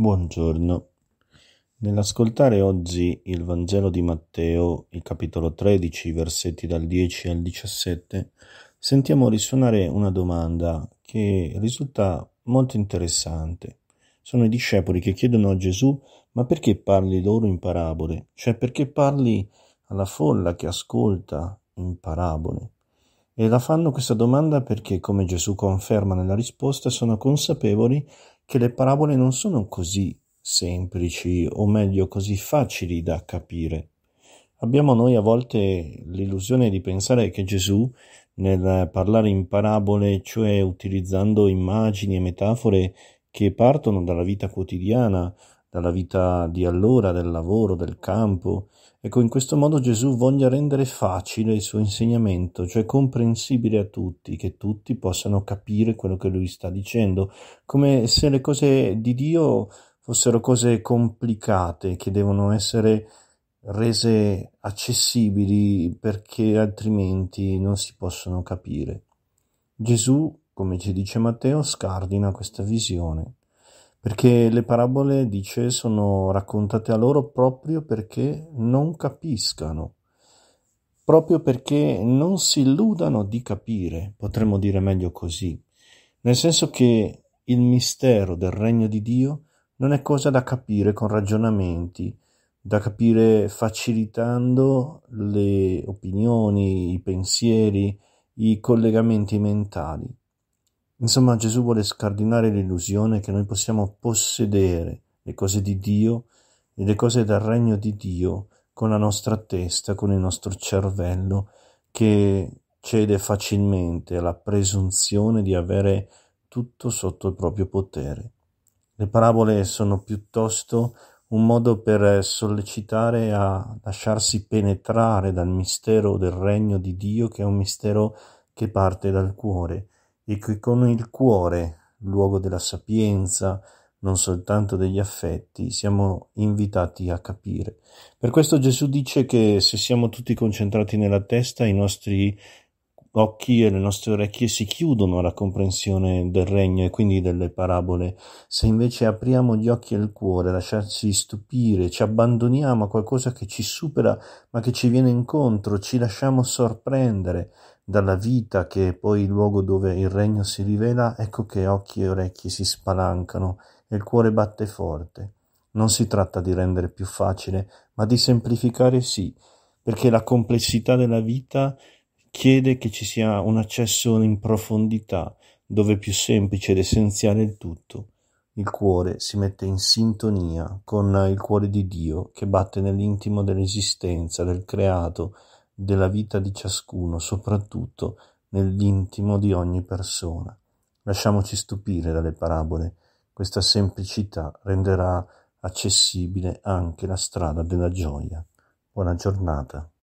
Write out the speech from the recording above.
Buongiorno. Nell'ascoltare oggi il Vangelo di Matteo, il capitolo 13, versetti dal 10 al 17, sentiamo risuonare una domanda che risulta molto interessante. Sono i discepoli che chiedono a Gesù ma perché parli loro in parabole? Cioè perché parli alla folla che ascolta in parabole? E la fanno questa domanda perché, come Gesù conferma nella risposta, sono consapevoli che le parabole non sono così semplici, o meglio così facili da capire. Abbiamo noi a volte l'illusione di pensare che Gesù, nel parlare in parabole, cioè utilizzando immagini e metafore che partono dalla vita quotidiana dalla vita di allora, del lavoro, del campo. Ecco, in questo modo Gesù voglia rendere facile il suo insegnamento, cioè comprensibile a tutti, che tutti possano capire quello che lui sta dicendo, come se le cose di Dio fossero cose complicate che devono essere rese accessibili perché altrimenti non si possono capire. Gesù, come ci dice Matteo, scardina questa visione. Perché le parabole, dice, sono raccontate a loro proprio perché non capiscano, proprio perché non si illudano di capire, potremmo dire meglio così, nel senso che il mistero del regno di Dio non è cosa da capire con ragionamenti, da capire facilitando le opinioni, i pensieri, i collegamenti mentali, Insomma Gesù vuole scardinare l'illusione che noi possiamo possedere le cose di Dio e le cose del regno di Dio con la nostra testa, con il nostro cervello che cede facilmente alla presunzione di avere tutto sotto il proprio potere. Le parabole sono piuttosto un modo per sollecitare a lasciarsi penetrare dal mistero del regno di Dio, che è un mistero che parte dal cuore, e che con il cuore, luogo della sapienza, non soltanto degli affetti, siamo invitati a capire. Per questo Gesù dice che se siamo tutti concentrati nella testa, i nostri occhi e le nostre orecchie si chiudono alla comprensione del regno e quindi delle parabole. Se invece apriamo gli occhi e il cuore, lasciarci stupire, ci abbandoniamo a qualcosa che ci supera ma che ci viene incontro, ci lasciamo sorprendere, dalla vita che è poi il luogo dove il regno si rivela, ecco che occhi e orecchie si spalancano e il cuore batte forte. Non si tratta di rendere più facile, ma di semplificare sì, perché la complessità della vita chiede che ci sia un accesso in profondità, dove è più semplice ed essenziale il tutto. Il cuore si mette in sintonia con il cuore di Dio che batte nell'intimo dell'esistenza, del creato, della vita di ciascuno, soprattutto nell'intimo di ogni persona. Lasciamoci stupire dalle parabole, questa semplicità renderà accessibile anche la strada della gioia. Buona giornata.